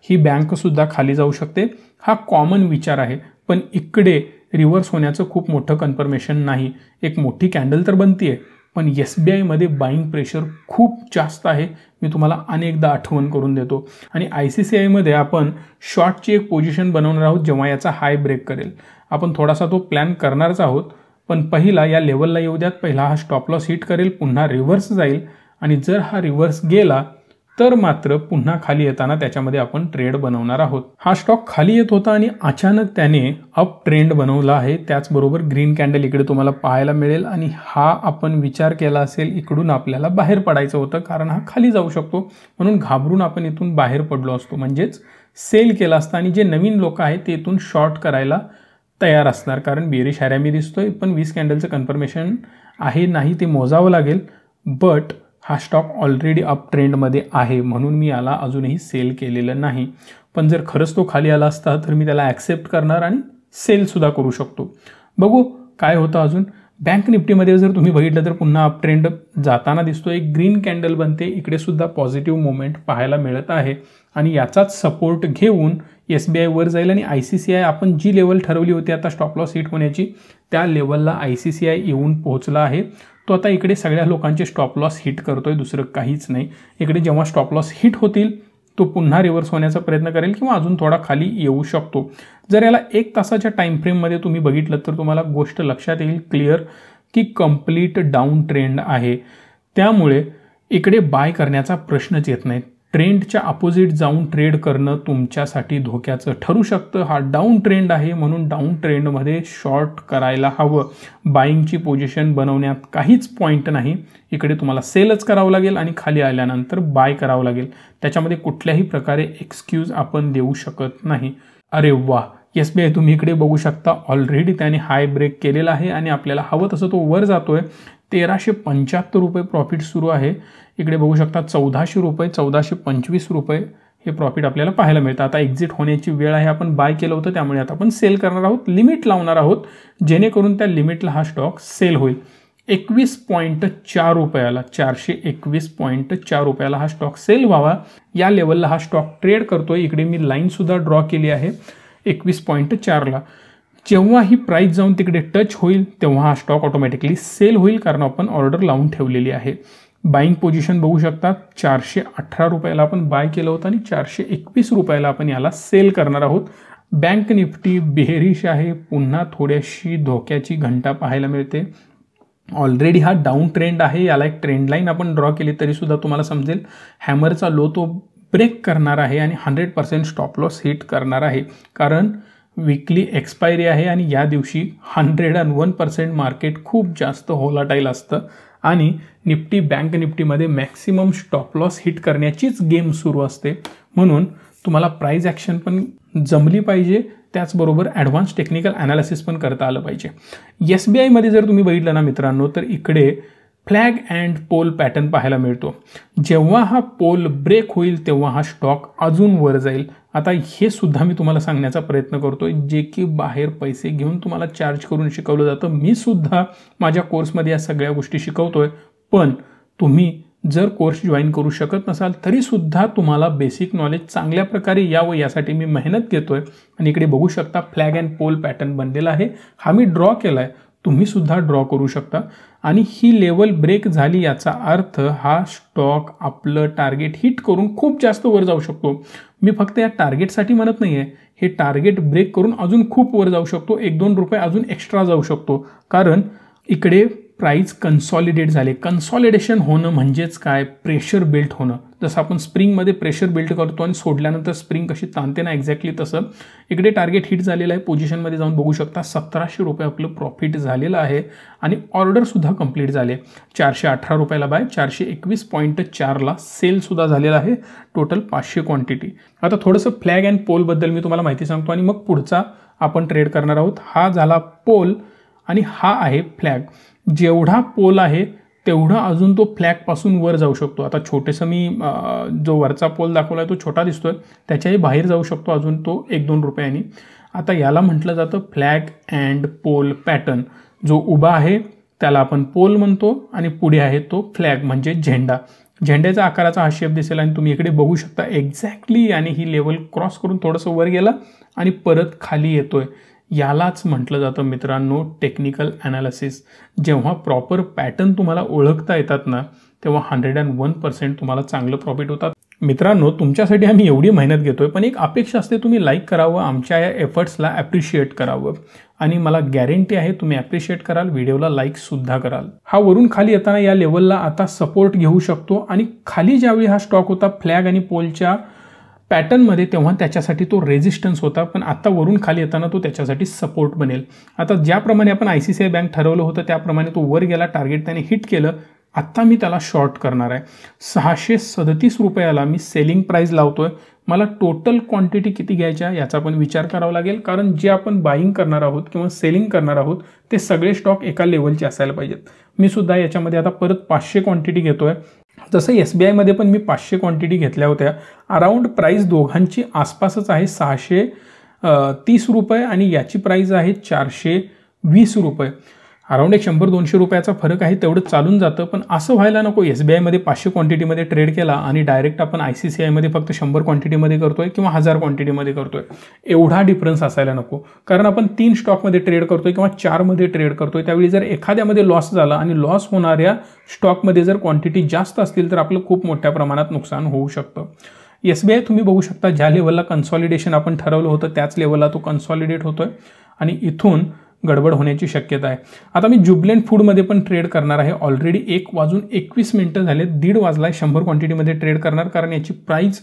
ही बँकसुद्धा खाली जाऊ शकते हा कॉमन विचार आहे पण इकडे रिव्हर्स होण्याचं खूप मोठं कन्फर्मेशन नाही एक मोठी कॅन्डल तर बनती आहे पण एस बी आयमध्ये बाईंग प्रेशर खूप जास्त आहे मी तुम्हाला अनेकदा आठवण करून देतो आणि आय सी सी आयमध्ये आपण शॉर्टची एक पोझिशन बनवणार आहोत जेव्हा याचा हाय ब्रेक करेल आपण थोडासा तो प्लॅन करणारच आहोत पण पहिला या लेवलला येऊ द्यात पहिला हा स्टॉप लॉस हिट करेल पुन्हा रिव्हर्स जाईल आणि जर हा रिव्हर्स गेला तर मात्र पुन्हा खाली येताना त्याच्यामध्ये आपण ट्रेड बनवणार आहोत हा स्टॉक खाली येत होता आणि अचानक त्याने अप ट्रेंड बनवला आहे त्याचबरोबर ग्रीन कॅन्डल इकडे तुम्हाला पाहायला मिळेल आणि हा आपण विचार केला असेल इकडून आपल्याला बाहेर पडायचं होतं कारण हा खाली जाऊ शकतो म्हणून घाबरून आपण इथून बाहेर पडलो असतो म्हणजेच सेल केला असता आणि जे नवीन लोक आहेत ते इथून शॉर्ट करायला तयार असणार कारण बेरिश मी दिसतोय पण वीस कॅन्डलचं कन्फर्मेशन आहे नाही ते मोजावं लागेल बट हा स्टॉक ऑलरेडी अप ट्रेंडमध्ये आहे म्हणून मी याला अजूनही सेल केलेलं नाही पण जर खरंच तो खाली आला असता तर मी त्याला ॲक्सेप्ट करणार आणि सेलसुद्धा करू शकतो बघू काय होतं अजून बँक निफ्टीमध्ये जर तुम्ही बघितलं तर पुन्हा अप ट्रेंड जाताना दिसतो एक ग्रीन कॅन्डल बनते इकडेसुद्धा पॉझिटिव्ह मुवमेंट पाहायला मिळत आहे आणि याचाच सपोर्ट घेऊन एस बी आयवर जाईल आणि आय सी सी आय आपण जी लेवल ठरवली होती आता स्टॉप लॉस हिट होण्याची त्या लेवलला आय सी सी आय येऊन पोहोचला आहे तो आता इकडे सगळ्या लोकांचे स्टॉप लॉस हिट करतो आहे दुसरं काहीच नाही इकडे जेव्हा स्टॉप लॉस हिट होतील तो पुन्हा रिव्हर्स होण्याचा प्रयत्न करेल किंवा अजून थोडा खाली येऊ शकतो जर याला एक तासाच्या टाईमफ्रेममध्ये तुम्ही बघितलं तर तुम्हाला गोष्ट लक्षात येईल क्लिअर की कम्प्लीट डाऊन ट्रेंड आहे त्यामुळे इकडे बाय करण्याचा प्रश्नच येत नाही ट्रेंडच्या अपोजिट जाऊन ट्रेड करणं तुमच्यासाठी धोक्याचं ठरू शकतं हा डाऊन ट्रेंड आहे म्हणून डाऊन ट्रेंडमध्ये शॉर्ट करायला हवं बाईंगची पोझिशन बनवण्यात काहीच पॉईंट नाही इकडे तुम्हाला सेलच करावं लागेल आणि खाली आल्यानंतर बाय करावं लागेल त्याच्यामध्ये कुठल्याही प्रकारे एक्सक्यूज आपण देऊ शकत नाही अरे वा येस बी आय तुम्ही इकडे बघू शकता ऑलरेडी त्याने हाय ब्रेक केलेला आहे आणि आपल्याला हवं तसं तो वर जातो आहे तेराशे पंच्याहत्तर रुपये प्रॉफिट सुरू आहे इकडे बघू शकता चौदाशे रुपये चौदाशे पंचवीस रुपये हे प्रॉफिट आपल्याला पाहायला मिळतं आता एक्झिट होण्याची वेळ आहे आपण बाय केलं होतं त्यामुळे आता आपण सेल करणार आहोत लिमिट लावणार आहोत जेणेकरून त्या लिमिटला हा स्टॉक सेल होईल एकवीस पॉईंट चार रुपयाला चारशे एकवीस पॉईंट चार रुपयाला हा स्टॉक सेल व्हावा या लेवलला हा स्टॉक ट्रेड करतोय इकडे मी लाईनसुद्धा ड्रॉ केली आहे एकवीस पॉईंट चारला जेव्हा ही प्राईस जाऊन तिकडे टच होईल तेव्हा हा स्टॉक ऑटोमॅटिकली सेल होईल कारण आपण ऑर्डर लावून ठेवलेली आहे बाईंग पोझिशन बघू शकतात चारशे अठरा रुपयाला आपण बाय केलं होतं आणि चारशे एकवीस रुपयाला आपण याला सेल करणार आहोत बँक निफ्टी बेहरिश आहे पुन्हा थोड्याशी धोक्याची घंटा पाहायला मिळते ऑलरेडी हा डाऊन ट्रेंड आहे याला एक ट्रेंड आपण ड्रॉ केली तरीसुद्धा तुम्हाला समजेल हॅमरचा लो तो ब्रेक करणार आहे आणि hundred percent stop loss hit करणार आहे कारण विकली एक्सपायरी आहे आणि या दिवशी hundred and one percent market खूप जास्त होलाटाईल असतं आणि निफ्टी बँक निफ्टीमध्ये मॅक्सिमम स्टॉप लॉस हिट करण्याचीच गेम सुरू असते म्हणून तुम्हाला प्राईज ॲक्शन पण जमली पाहिजे त्याचबरोबर ॲडव्हान्स टेक्निकल ॲनालिसिस पण करता आलं पाहिजे एस बी आयमध्ये जर तुम्ही बघितलं ना मित्रांनो तर इकडे फ्लॅग अँड पोल पॅटर्न पाहायला मिळतो जेव्हा हा पोल ब्रेक होईल तेव्हा हा स्टॉक अजून वर जाईल आता हे सुद्धा मी तुम्हाला सांगण्याचा प्रयत्न करतोय जे की बाहेर पैसे घेऊन तुम्हाला चार्ज करून शिकवलं जातं मी सुद्धा माझ्या कोर्समध्ये या सगळ्या गोष्टी शिकवतोय पण तुम्ही जर कोर्स जॉईन करू शकत नसाल तरीसुद्धा तुम्हाला बेसिक नॉलेज चांगल्या प्रकारे यावं यासाठी मी मेहनत घेतो आहे आणि इकडे बघू शकता फ्लॅग अँड पोल पॅटर्न बनलेला आहे हा मी ड्रॉ केला आहे तुम्हीसुद्धा ड्रॉ करू शकता आणि ही लेवल ब्रेक झाली याचा अर्थ हा स्टॉक आपलं टार्गेट हिट करून खूप जास्त वर जाऊ शकतो मी फक्त या टार्गेटसाठी म्हणत नाही आहे हे टार्गेट ब्रेक करून अजून खूप वर जाऊ शकतो एक दोन रुपये अजून एक्स्ट्रा जाऊ शकतो कारण इकडे प्राईज कन्सॉलिडेट झाले कन्सॉलिडेशन होणं म्हणजेच काय प्रेशर बिल्ट होणं जसं आपण स्प्रिंगमध्ये प्रेशर बिल्ट करतो आणि सोडल्यानंतर स्प्रिंग कशी ताणते ना एक्झॅक्टली तसं इकडे टार्गेट हिट झालेलं आहे पोझिशनमध्ये जाऊन बघू शकता सतराशे रुपये आपलं प्रॉफिट झालेलं आहे आणि ऑर्डरसुद्धा कंप्लीट झाले चारशे अठरा रुपयाला बाय चारशे एकवीस पॉईंट चारला सेलसुद्धा झालेला आहे टोटल पाचशे क्वांटिटी आता थोडंसं फ्लॅग अँड पोलबद्दल मी तुम्हाला माहिती सांगतो आणि मग पुढचा आपण ट्रेड करणार आहोत हा झाला पोल आणि हा आहे फ्लॅग जेवढा पोल आहे तेवढा अजून तो फ्लॅगपासून वर जाऊ शकतो आता छोटेसं मी जो वरचा पोल दाखवला आहे तो छोटा दिसतो आहे त्याच्याही बाहेर जाऊ शकतो अजून तो एक दोन रुपयांनी आता याला म्हटलं जातं फ्लॅग अँड पोल पॅटर्न जो उभा आहे त्याला आपण पोल म्हणतो आणि पुढे आहे तो फ्लॅग म्हणजे झेंडा झेंड्याचा आकाराचा हा शेप दिसेल आणि तुम्ही इकडे बघू शकता एक्झॅक्टली आणि ही लेवल क्रॉस करून थोडंसं वर गेला आणि परत खाली येतोय यालाच म्हटलं जातं मित्रांनो टेक्निकल ॲनालिसिस जेव्हा प्रॉपर पॅटर्न तुम्हाला ओळखता येतात ना तेव्हा हंड्रेड अँड वन पर्सेंट तुम्हाला चांगलं प्रॉफिट होतात मित्रांनो तुमच्यासाठी आम्ही एवढी मेहनत घेतोय पण एक अपेक्षा असते तुम्ही लाईक करावं आमच्या या एफर्ट्सला ॲप्रिशिएट करावं आणि मला गॅरंटी आहे तुम्ही ॲप्रिशिएट कराल व्हिडिओला लाईकसुद्धा कराल हा वरून खाली येताना या लेवलला आता सपोर्ट घेऊ शकतो आणि खाली ज्यावेळी हा स्टॉक होता फ्लॅग आणि पोलच्या पॅटर्नमध्ये तेव्हा त्याच्यासाठी तो रेझिस्टन्स होता पण आत्ता वरून खाली येताना तो त्याच्यासाठी सपोर्ट बनेल आता ज्याप्रमाणे आपण I C C I bank ठरवलं होतं त्याप्रमाणे तो वर गेला टार्गेट त्याने हिट केलं आत्ता मी त्याला शॉर्ट करणार आहे सहाशे सदतीस रुपयाला मी सेलिंग प्राइस लावतोय मला टोटल क्वांटिटी किती घ्यायच्या याचा पण विचार करावा लागेल कारण जे आपण बाईंग करणार आहोत किंवा सेलिंग करणार आहोत ते सगळे स्टॉक एका लेवलचे असायला पाहिजेत मी सुद्धा याच्यामध्ये आता परत पाचशे क्वांटिटी घेतोय जसं एस बी आयमध्ये पण मी पाचशे क्वांटिटी घेतल्या होत्या अराऊंड प्राईस दोघांची आसपासच आहे सहाशे तीस रुपये आणि याची प्राईज आहे चारशे वीस रुपये अराऊंड एक शंभर दोनशे रुपयाचा फरक आहे तेवढं चालून जातं पण असं व्हायला नको एस बी आयमध्ये पाचशे क्वांटिटीमध्ये ट्रेड केला आणि डायरेक्ट आपण आय सी सी आयमध्ये फक्त शंभर क्वांटिटीमध्ये करतो आहे किंवा हजार क्वांटिटीमध्ये करतो आहे एवढा डिफरन्स असायला नको कारण आपण तीन स्टॉकमध्ये ट्रेड करतो आहे किंवा चारमध्ये ट्रेड करतो आहे त्यावेळी जर एखाद्यामध्ये लॉस झाला आणि लॉस होणाऱ्या स्टॉकमध्ये जर क्वांटिटी जास्त असतील तर आपलं खूप मोठ्या प्रमाणात नुकसान होऊ शकतं एस बी आय तुम्ही बघू शकता ज्या लेवलला कन्सॉलिडेशन आपण ठरवलं होतं त्याच लेवलला तो कन्सॉलिडेट होतो आणि इथून गडबड होण्याची शक्यता आहे आता मी जुबलेंट फूडमध्ये पण ट्रेड करणार आहे ऑलरेडी एक वाजून एकवीस मिनटं झाले दीड वाजला आहे शंभर क्वांटिटीमध्ये ट्रेड करणार कारण याची प्राईज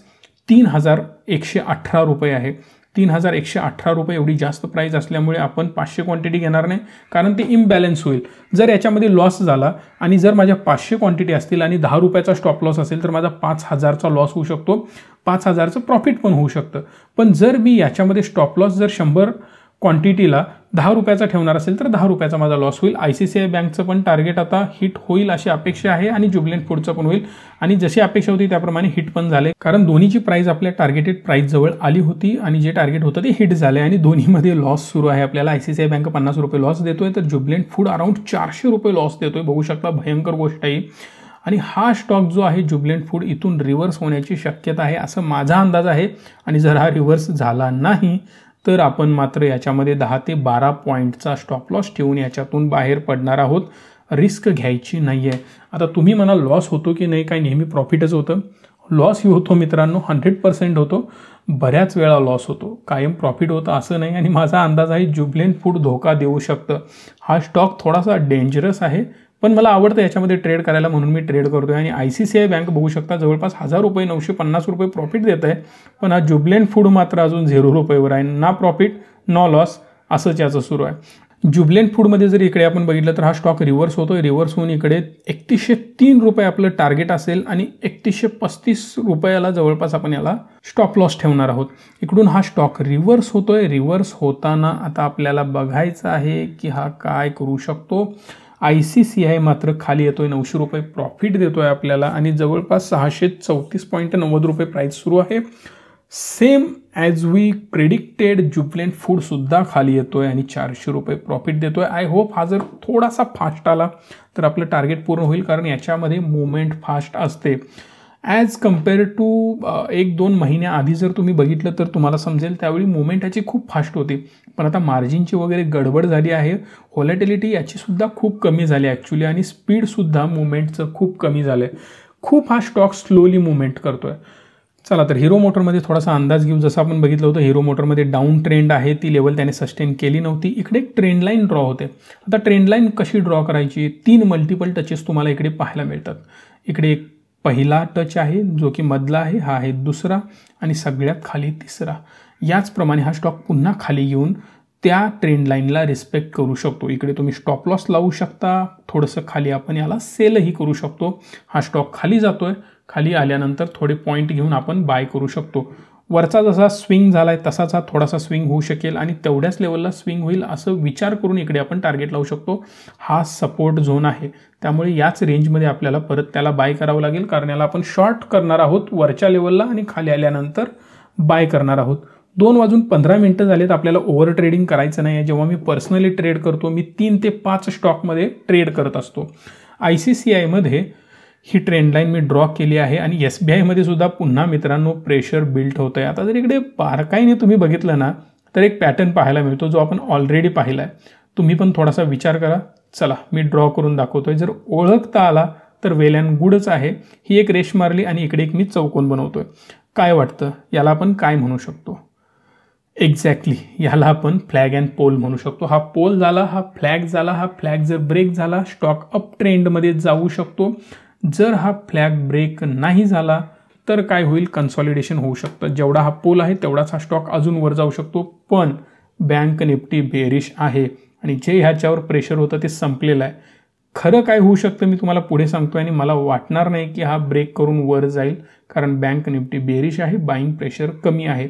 तीन हजार एकशे अठरा रुपये आहे तीन हजार एकशे अठरा रुपये एवढी जास्त प्राईज असल्यामुळे आपण पाचशे क्वांटिटी घेणार नाही कारण ते इम्बॅलन्स होईल जर याच्यामध्ये लॉस झाला आणि जर माझ्या पाचशे क्वांटिटी असतील आणि दहा रुपयाचा स्टॉप लॉस असेल तर माझा पाच हजारचा लॉस होऊ शकतो पाच हजारचं प्रॉफिट पण होऊ शकतं पण जर मी याच्यामध्ये स्टॉप लॉस जर शंभर क्वांटिटीला दहा रुपयाचा ठेवणार असेल तर दहा रुपयाचा माझा लॉस होईल आय सी सी आय बँकचं पण टार्गेट आता हिट होईल अशी अपेक्षा आहे आणि ज्युबलेंट फूडचं पण होईल आणि जशी अपेक्षा होती त्याप्रमाणे हिट पण झाले कारण दोन्हीची प्राईज आपल्या टार्गेटेड प्राईज जवळ आली होती आणि जे टार्गेट होतं ते हिट झाले आणि दोन्हीमध्ये लॉस सुरू आहे आपल्याला I C C I bank पन्नास रुपये लॉस देतोय तर जुबलेंट फूड अराउंड चारशे रुपये लॉस देतोय बघू शकता भयंकर गोष्ट आहे आणि हा स्टॉक जो आहे ज्युबलेंट फूड इथून रिव्हर्स होण्याची शक्यता आहे असं माझा अंदाज आहे आणि जर हा रिव्हर्स झाला नाही तर आपण मात्र याच्यामध्ये दहा ते बारा पॉईंटचा स्टॉप लॉस ठेवून याच्यातून बाहेर पडणार आहोत रिस्क घ्यायची नाही आहे आता तुम्ही मला लॉस होतो की नाही काय नेहमी प्रॉफिटच होतं लॉस ही होतो मित्रांनो हंड्रेड पर्सेंट होतो बऱ्याच वेळा लॉस होतो कायम प्रॉफिट होतं असं नाही आणि माझा अंदाज आहे ज्युबलेन फूड धोका देऊ शकतं हा स्टॉक थोडासा डेंजरस आहे पण मला आवडतं याच्यामध्ये ट्रेड करायला म्हणून मी ट्रेड करतो आहे आणि I C C I bank बघू शकता जवळपास हजार रुपये नऊशे पन्नास रुपये प्रॉफिट देत आहे पण हा ज्युबलेंट फूड मात्र अजून झिरो रुपयेवर आहे ना प्रॉफिट नॉ लॉस असंच याचं सुरू आहे ज्युबलेंट फूडमध्ये जर इकडे आपण बघितलं तर हा स्टॉक रिव्हर्स होतो आहे रिव्हर्स होऊन इकडे एकतीसशे तीन रुपये आपलं टार्गेट असेल आणि एकतीसशे पस्तीस रुपयाला जवळपास आपण याला स्टॉप लॉस ठेवणार आहोत इकडून हा स्टॉक रिव्हर्स होतोय रिव्हर्स होताना आता आपल्याला बघायचं आहे की हा काय करू शकतो आय सी सी आय मात्र खाली येतो आहे नऊशे रुपये प्रॉफिट देतो आहे आपल्याला आणि जवळपास सहाशे चौतीस पॉईंट नव्वद रुपये प्राईस सुरू आहे same as we predicted Jubilant फूडसुद्धा खाली येतो आहे आणि चारशे रुपये प्रॉफिट देतो आहे आय होप हा जर थोडासा फास्ट आला तर आपलं टार्गेट पूर्ण होईल कारण याच्यामध्ये मुवमेंट फास्ट असते ॲज कम्पेअर टू एक दोन महिन्याआधी जर तुम्ही बघितलं तर तुम्हाला समजेल त्यावेळी मुवमेंट ह्याची खूप फास्ट होती पण आता मार्जिनची वगैरे गडबड झाली आहे होलॅटिलिटी याचीसुद्धा खूप कमी झाली ॲक्च्युली आणि स्पीडसुद्धा मुवमेंटचं खूप कमी झालं आहे खूप हा स्टॉक स्लोली मुवमेंट करतो आहे चला तर हिरो मोटरमध्ये थोडासा अंदाज घेऊ जसं आपण बघितलं होतं हिरो मोटरमध्ये डाऊन ट्रेंड आहे ती लेवल त्याने सस्टेन केली नव्हती इकडे एक ट्रेंडलाईन ड्रॉ होते आता ट्रेंडलाईन कशी ड्रॉ करायची तीन मल्टिपल टचेस तुम्हाला इकडे पाहायला मिळतात इकडे एक पहिला टच आहे जो की मधला आहे हा आहे दुसरा आणि सगळ्यात खाली तिसरा याचप्रमाणे हा स्टॉक पुन्हा खाली येऊन त्या ट्रेंड लाईनला रिस्पेक्ट करू शकतो इकडे तुम्ही स्टॉप लॉस लावू शकता थोडंसं खाली आपण याला सेलही करू शकतो हा स्टॉक खाली जातो आहे खाली आल्यानंतर थोडे पॉईंट घेऊन आपण बाय करू शकतो वरचा जसा स्विंग झाला आहे तसाच हा थोडासा स्विंग होऊ शकेल आणि तेवढ्याच लेवलला स्विंग होईल असं विचार करून इकडे आपण टार्गेट लावू शकतो हा सपोर्ट झोन आहे त्यामुळे याच रेंजमध्ये आपल्याला परत त्याला बाय करावं लागेल कारण याला आपण शॉर्ट करणार आहोत वरच्या लेवलला आणि खाली आल्यानंतर बाय करणार आहोत दोन वाजून पंधरा मिनटं झालेत आपल्याला ओव्हर ट्रेडिंग करायचं नाही आहे जेव्हा मी पर्सनली ट्रेड करतो मी तीन ते पाच स्टॉकमध्ये ट्रेड करत असतो आय सी सी आयमध्ये ही ट्रेंडलाईन मी ड्रॉ केली आहे आणि एस बी आयमध्ये सुद्धा पुन्हा मित्रांनो प्रेशर बिल्ट होत आहे आता जर इकडे बारकाईने तुम्ही बघितलं ना तर एक पॅटर्न पाहायला मिळतो जो आपण ऑलरेडी पाहिला आहे तुम्ही पण थोडासा विचार करा चला मी ड्रॉ करून दाखवतोय जर ओळखता आला तर वेल अँड गुडच आहे ही एक रेश मारली आणि इकडे एक मी चौकोन बनवतोय काय वाटतं याला आपण काय म्हणू शकतो एक्झॅक्टली याला आपण फ्लॅग अँड पोल म्हणू शकतो हा पोल झाला हा फ्लॅग झाला हा फ्लॅग जर ब्रेक झाला स्टॉक अप ट्रेंडमध्ये जाऊ शकतो जर हा फ्लॅग ब्रेक नाही झाला तर काय होईल कन्सॉलिडेशन होऊ शकतं जेवढा हा पोल आहे तेवढाच हा स्टॉक अजून वर जाऊ शकतो पण बँक निफ्टी बेरिश आहे आणि जे ह्याच्यावर प्रेशर होतं ते संपलेलं आहे खरं काय होऊ शकतं मी तुम्हाला पुढे सांगतो आणि मला वाटणार नाही की हा ब्रेक करून वर जाईल कारण बँक निफ्टी बेरिश आहे बाईंग प्रेशर कमी आहे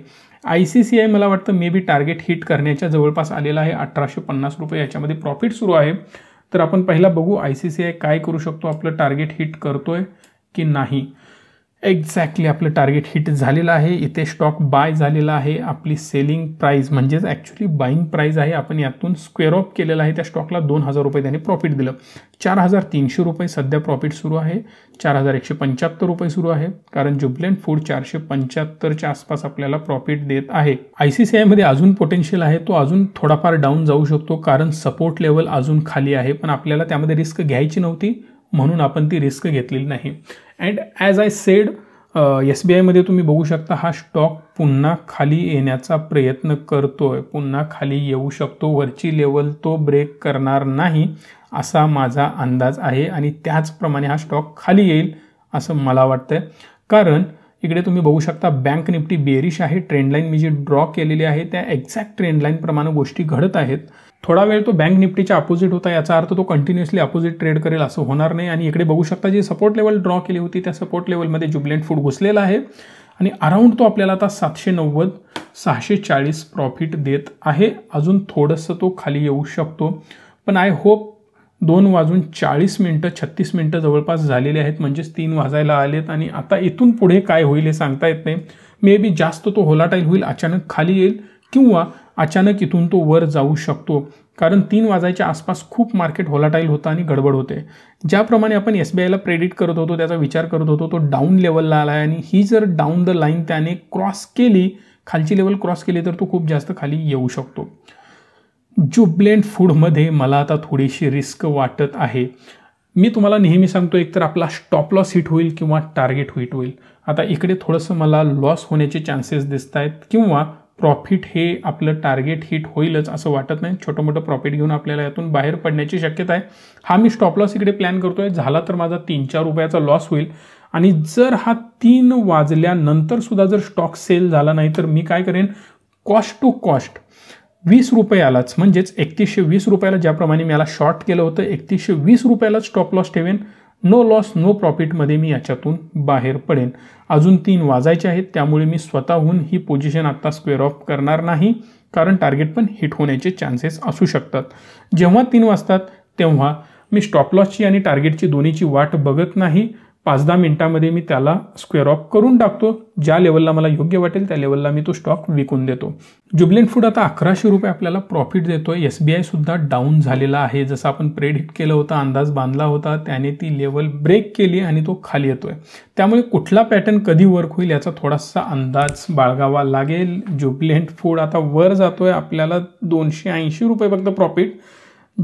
आय सी सी आय मला वाटतं मे बी टार्गेट हिट करण्याच्या जवळपास आलेला आहे अठराशे पन्नास रुपये याच्यामध्ये प्रॉफिट सुरू आहे तर आपण पहिला बघू आय सी सी आय काय करू शकतो आपलं टार्गेट हिट करतो करतोय की नाही एक्झॅक्टली आपलं टार्गेट हिट झालेलं आहे इथे स्टॉक बाय झालेला आहे आपली सेलिंग प्राईज म्हणजेच ॲक्च्युली बाईंग प्राईज आहे आपण यातून स्क्वेअर ऑफ केलेला आहे त्या स्टॉकला दोन हजार रुपये त्याने प्रॉफिट दिलं चार हजार तीनशे रुपये सध्या प्रॉफिट सुरू आहे चार हजार एकशे पंच्याहत्तर रुपये सुरू आहे कारण ज्युबलेंट फूड चारशे पंच्याहत्तरच्या आसपास आपल्याला प्रॉफिट देत आहे आय सी सी आयमध्ये अजून पोटेन्शियल आहे तो अजून थोडाफार डाऊन जाऊ शकतो कारण सपोर्ट लेवल अजून खाली आहे पण आपल्याला त्यामध्ये रिस्क घ्यायची नव्हती म्हणून आपण ती रिस्क घेतलेली नाही and as I said S B आयमध्ये तुम्ही बघू शकता हा स्टॉक पुन्हा खाली येण्याचा प्रयत्न करतो आहे पुन्हा खाली येऊ शकतो वरची लेवल तो ब्रेक करणार नाही असा माझा अंदाज आहे आणि त्याचप्रमाणे हा स्टॉक खाली येईल असं मला वाटतं कारण इकडे तुम्ही बघू शकता बँक निफ्टी बेरिश आहे ट्रेंडलाईन मी जी ड्रॉ केलेली आहे त्या एक्झॅक्ट ट्रेंडलाईनप्रमाणे गोष्टी घडत आहेत थोडा वेळ तो बँक निफ्टीच्या अपोजिट होता याचा अर्थ तो कंटिन्युअसली अपोजिट ट्रेड करेल असं होणार नाही आणि इकडे बघू शकता जी सपोर्ट लेवल ड्रॉ केली होती त्या सपोर्ट लेवलमध्ये जुबलेंट फूड घुसलेला आहे आणि अराऊंड तो आपल्याला आता सातशे नव्वद सहाशे चाळीस प्रॉफिट देत आहे अजून थोडंसं तो खाली येऊ शकतो पण आय होप दोन वाजून चाळीस मिनटं छत्तीस मिनटं जवळपास झालेले आहेत म्हणजेच तीन वाजायला आलेत आणि आता इथून पुढे काय होईल हे सांगता येत नाही मे बी जास्त तो होलाटाईल होईल अचानक खाली येईल किंवा अचानक इथून तो वर जाऊ शकतो कारण तीन वाजायच्या आसपास खूप मार्केट होलाटाईल होतं आणि गडबड होते ज्याप्रमाणे आपण एस बी आयला प्रेडिट करत होतो त्याचा विचार करत होतो तो डाऊन लेवलला आला आहे आणि ही जर डाऊन द लाईन त्याने क्रॉस केली खालची लेवल क्रॉस केली तर तो खूप जास्त खाली येऊ शकतो जुबलेंट फूडमध्ये मला आता थोडीशी रिस्क वाटत आहे मी तुम्हाला नेहमी सांगतो एकतर आपला स्टॉप लॉस हिट होईल किंवा टार्गेट हिट होईल आता इकडे थोडंसं मला लॉस होण्याचे चान्सेस दिसत आहेत किंवा प्रॉफिट हे आपलं टार्गेट हिट होईलच असं वाटत नाही छोटं मोठं प्रॉफिट घेऊन आपल्याला यातून बाहेर पडण्याची शक्यता आहे हा मी स्टॉप लॉस इकडे प्लॅन करतोय झाला तर माझा तीन चार रुपयाचा लॉस होईल आणि जर हा तीन वाजल्यानंतर सुद्धा जर स्टॉक सेल झाला नाही तर मी काय करेन कॉस्ट टू कॉस्ट वीस रुपयालाच म्हणजेच एकतीसशे वीस रुपयाला ज्याप्रमाणे मी याला शॉर्ट केलं होतं एकतीसशे वीस रुपयालाच स्टॉप लॉस ठेवेन नो लॉस नो प्रॉफिटमध्ये मी याच्यातून बाहेर पडेन अजून तीन वाजायचे आहेत त्यामुळे मी स्वतःहून ही पोझिशन आत्ता स्क्वेअर ऑफ करणार नाही कारण टार्गेट पण हिट होण्याचे चान्सेस असू शकतात जेव्हा तीन वाजतात तेव्हा मी स्टॉप लॉसची आणि टार्गेटची दोन्हीची वाट बघत नाही पाच दहा मिनटामध्ये मी त्याला स्क्वेअर ऑफ करून टाकतो ज्या लेवलला मला योग्य वाटेल त्या लेवलला मी तो स्टॉक विकून देतो जुबलेंट फूड आता अकराशे रुपये आपल्याला प्रॉफिट देतो आहे एस बी आयसुद्धा डाऊन झालेला आहे जसं आपण प्रेड हिट केलं होतं अंदाज बांधला होता त्याने ती लेवल ब्रेक केली आणि तो खाली येतो आहे त्यामुळे कुठला पॅटर्न कधी वर्क होईल याचा थोडासा अंदाज बाळगावा लागेल जुबलेंट फूड आता वर जातो आहे आपल्याला दोनशे ऐंशी रुपये फक्त प्रॉफिट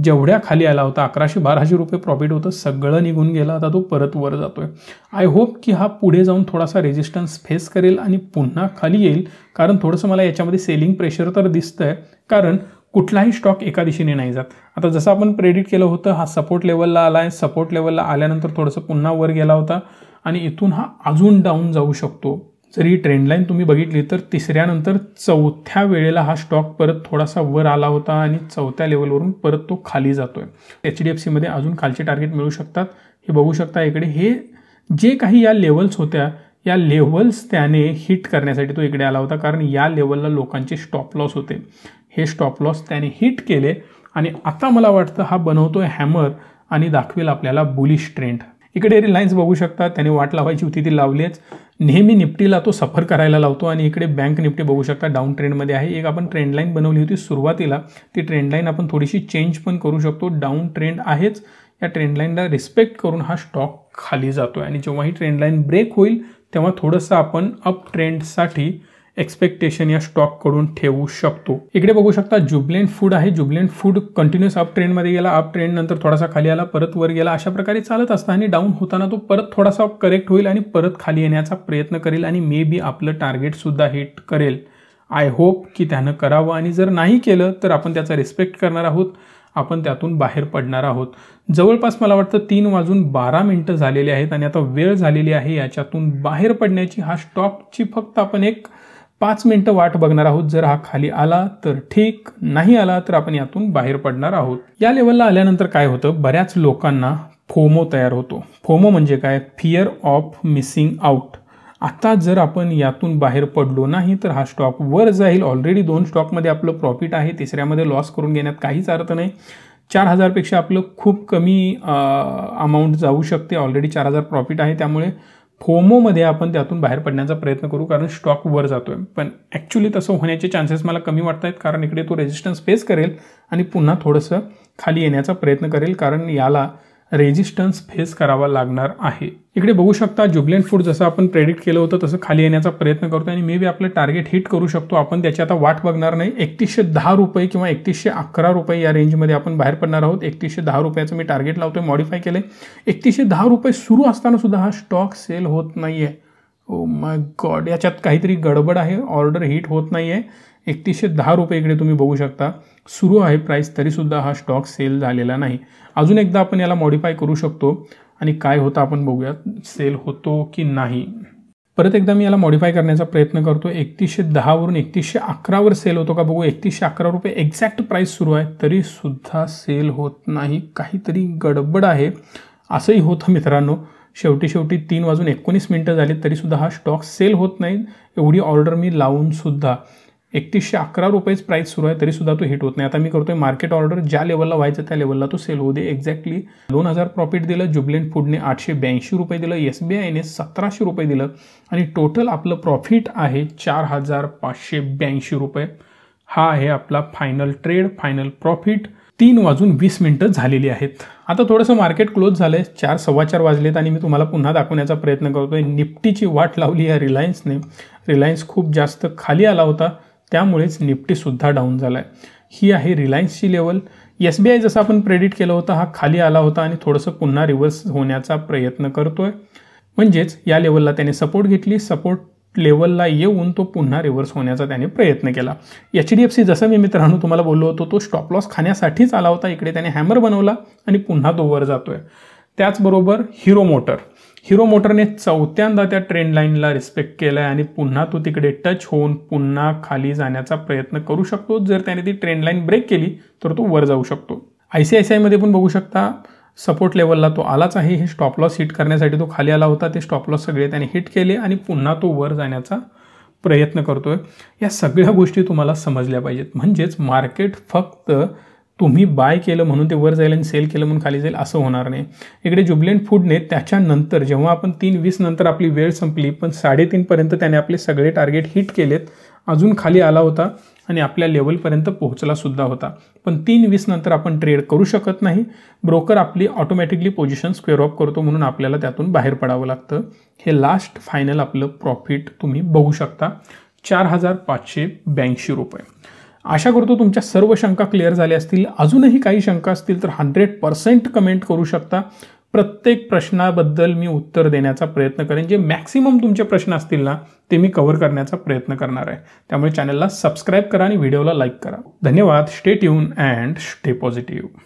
जेवढ्या खाली आला होता अकराशे बाराशे रुपये प्रॉफिट होतं सगळं निघून गेलं आता तो परत वर जातो आहे आय होप की हा पुढे जाऊन थोडासा रेजिस्टन्स फेस करेल आणि पुन्हा खाली येईल कारण थोडंसं मला याच्यामध्ये सेलिंग प्रेशर तर दिसतं आहे कारण कुठलाही स्टॉक एका दिशेने नाही जात आता जसं आपण प्रेडिट केलं होतं हा सपोर्ट लेवलला आला आहे सपोर्ट लेवलला आल्यानंतर थोडंसं पुन्हा वर गेला होता आणि इथून हा अजून डाऊन जाऊ शकतो जर ही ट्रेंडलाईन तुम्ही बघितली तर तिसऱ्यानंतर चौथ्या वेळेला हा स्टॉक परत थोडासा वर आला होता आणि चौथ्या लेवलवरून परत तो खाली जातो आहे एच डी एफ सीमध्ये अजून खालचे टार्गेट मिळू शकतात हे बघू शकता इकडे हे जे काही या लेवल्स होत्या या लेव्हल्स त्याने हिट करण्यासाठी तो इकडे आला होता कारण या लेवलला लोकांचे स्टॉप लॉस होते हे स्टॉप लॉस त्याने हिट केले आणि आता मला वाटतं हा बनवतो आहे हॅमर आणि दाखवेल आपल्याला बुलिश ट्रेंड इकडे रिलायन्स बघू शकता त्याने वाट लावायची होती ती लावलीच नेहमी निपटीला तो सफर करायला लावतो आणि इकडे बँक निफ्टी बघू शकता डाऊन ट्रेंडमध्ये आहे एक आपण ट्रेंडलाईन बनवली होती सुरुवातीला ती ट्रेंडलाईन आपण थोडीशी चेंज पण करू शकतो डाऊन ट्रेंड आहेच या ट्रेंडलाईनला रिस्पेक्ट करून हा स्टॉक खाली जातो आहे आणि जेव्हा ही ट्रेंडलाईन ब्रेक होईल तेव्हा थोडंसं आपण अप ट्रेंडसाठी एक्सपेक्टेशन या स्टॉककडून ठेवू शकतो इकडे बघू शकता जुबलेंट फूड आहे जुबलेंट फूड कंटिन्युअस अप मध्ये गेला अप ट्रेंड नंतर थोडासा खाली आला परत वर गेला अशा प्रकारे चालत असता आणि डाऊन होताना तो परत थोडासा करेक्ट होईल आणि परत खाली येण्याचा प्रयत्न करेल आणि मे बी आपलं टार्गेटसुद्धा हिट करेल आय होप की त्यानं करावं आणि जर नाही केलं तर आपण त्याचा रिस्पेक्ट करणार आहोत आपण त्यातून बाहेर पडणार आहोत जवळपास मला वाटतं तीन वाजून बारा मिनटं झालेली आहेत आणि आता वेळ झालेली आहे याच्यातून बाहेर पडण्याची हा स्टॉकची फक्त आपण एक पाच मिनटं वाट बघणार आहोत जर हा खाली आला तर ठीक नाही आला तर आपण यातून बाहेर पडणार आहोत या लेवलला आल्यानंतर काय होतं बऱ्याच लोकांना फोमो तयार होतो फोमो म्हणजे काय फिअर ऑफ मिसिंग आउट आता जर आपण यातून बाहेर पडलो नाही तर हा स्टॉक वर जाईल ऑलरेडी दोन स्टॉकमध्ये आपलं प्रॉफिट आहे तिसऱ्यामध्ये लॉस करून घेण्यात काहीच अर्थ नाही चार हजारपेक्षा आपलं खूप कमी अमाऊंट जाऊ शकते ऑलरेडी चार हजार प्रॉफिट आहे त्यामुळे फोमोमध्ये आपण त्यातून बाहेर पडण्याचा प्रयत्न करू कारण स्टॉक वर जातोय पण ॲक्च्युली तसं होण्याचे चान्सेस मला कमी वाटत आहेत कारण इकडे तो रेजिस्टन्स फेस करेल आणि पुन्हा थोडंसं खाली येण्याचा प्रयत्न करेल कारण याला रेजिस्टन्स फेस करावा लागणार आहे इकडे बघू शकता जुबलेंट फूड जसं आपण प्रेडिक्ट केलं होतं तसं खाली येण्याचा प्रयत्न करतो आणि मे बी आपलं टार्गेट हिट करू शकतो आपण त्याची आता वाट बघणार नाही एकतीसशे दहा रुपये किंवा एकतीसशे अकरा रुपये या रेंजमध्ये आपण बाहेर पडणार आहोत एकतीसशे दहा रुपयाचं मी टार्गेट लावतोय मॉडिफाय केलं एकतीसशे दहा रुपये सुरू असताना सुद्धा हा स्टॉक सेल होत नाही आहे ओ माय गॉड याच्यात काहीतरी गडबड आहे ऑर्डर हिट होत नाही आहे एकतीसशे दहा रुपये इकडे तुम्ही बघू शकता सुरू आहे प्राईस तरीसुद्धा हा स्टॉक सेल झालेला नाही अजून एकदा आपण याला मॉडिफाय करू शकतो आणि काय होतं आपण बघूयात सेल होतो की नाही परत एकदा मी याला मॉडिफाय करण्याचा प्रयत्न करतो एकतीसशे दहावरून एकतीसशे अकरावर सेल होतो का बघू एकतीसशे अकरा रुपये एक्झॅक्ट प्राईस सुरू आहे तरीसुद्धा सेल होत नाही काहीतरी गडबड आहे असंही होतं मित्रांनो शेवटी शेवटी तीन वाजून एकोणीस मिनटं झाली तरीसुद्धा हा स्टॉक सेल होत नाही एवढी ऑर्डर मी लावूनसुद्धा एकतीसशे अकरा रुपयेच प्राईस सुरू आहे तरी सुद्धा तो हिट होत नाही आता मी करतोय मार्केट ऑर्डर ज्या लेवलला व्हायचं त्या लेवलला तो सेल होऊ दे एक्झॅक्टली दोन हजार प्रॉफिट दिलं जुबलेंट फूडने आठशे ब्याऐंशी रुपये दिलं एस बी आयने सतराशे रुपये दिलं आणि टोटल आपलं प्रॉफिट आहे चार हजार पाचशे ब्याऐंशी रुपये हा आहे आपला फायनल ट्रेड फायनल प्रॉफिट तीन वाजून वीस मिनटं झालेली आहेत आता थोडंसं मार्केट क्लोज झालं आहे चार सव्वा चार वाजलेत आणि मी तुम्हाला पुन्हा दाखवण्याचा प्रयत्न करतोय निफ्टीची वाट लावली या रिलायन्सने रिलायन्स खूप जास्त खाली आला होता त्यामुळेच निफ्टीसुद्धा डाऊन झाला आहे ही आहे रिलायन्सची लेवल एस बी आय जसं आपण प्रेडिट केलं होतं हा खाली आला होता आणि थोडंसं पुन्हा रिव्हर्स होण्याचा प्रयत्न करतो आहे म्हणजेच या लेवलला त्याने सपोर्ट घेतली सपोर्ट लेवलला येऊन तो पुन्हा रिव्हर्स होण्याचा त्याने प्रयत्न केला एच डी एफ सी जसं मी मित्रांनो तुम्हाला बोललो होतो तो स्टॉप लॉस खाण्यासाठीच आला होता इकडे त्याने हॅमर बनवला आणि पुन्हा तो वर जातो आहे त्याचबरोबर हिरो मोटर हिरो मोटरने चौथ्यांदा त्या ट्रेंड लाईनला रिस्पेक्ट केला आहे आणि पुन्हा तो तिकडे टच होऊन पुन्हा खाली जाण्याचा प्रयत्न करू शकतो जर त्याने ती ट्रेंड लाईन ब्रेक केली तर तो वर जाऊ शकतो आय सी आय सी आयमध्ये पण बघू शकता सपोर्ट लेवलला तो आलाच आहे हे स्टॉप लॉस हिट करण्यासाठी तो खाली आला होता ते स्टॉप लॉस सगळे त्याने हिट केले आणि पुन्हा तो वर जाण्याचा प्रयत्न करतोय या सगळ्या गोष्टी तुम्हाला समजल्या पाहिजेत म्हणजेच मार्केट फक्त तुम्ही बाय केलं म्हणून ते वर जाईल आणि सेल केलं म्हणून खाली जाईल असं होणार नाही इकडे ज्युबलेंट फूडने त्याच्यानंतर जेव्हा आपण तीन वीस नंतर आपली वेळ संपली पण साडेतीनपर्यंत त्याने आपले सगळे टार्गेट हिट केलेत अजून खाली आला होता आणि आपल्या लेवलपर्यंत पोहोचलासुद्धा होता पण तीन वीस नंतर आपण ट्रेड करू शकत नाही ब्रोकर आपली ऑटोमॅटिकली पोझिशन स्क्वेअर ऑफ करतो म्हणून आपल्याला त्यातून बाहेर पडावं लागतं हे लास्ट फायनल आपलं प्रॉफिट तुम्ही बघू शकता चार हजार पाचशे ब्याऐंशी रुपये आशा करतो तुमच्या सर्व शंका क्लिअर झाल्या असतील अजूनही काही शंका असतील तर हंड्रेड पर्सेंट कमेंट करू शकता प्रत्येक प्रश्नाबद्दल मी उत्तर देण्याचा प्रयत्न करेन जे मॅक्सिमम तुमचे प्रश्न असतील ना ते मी कव्हर करण्याचा प्रयत्न करणार आहे त्यामुळे चॅनलला सबस्क्राईब करा आणि व्हिडिओला लाईक करा धन्यवाद stay tune and stay positive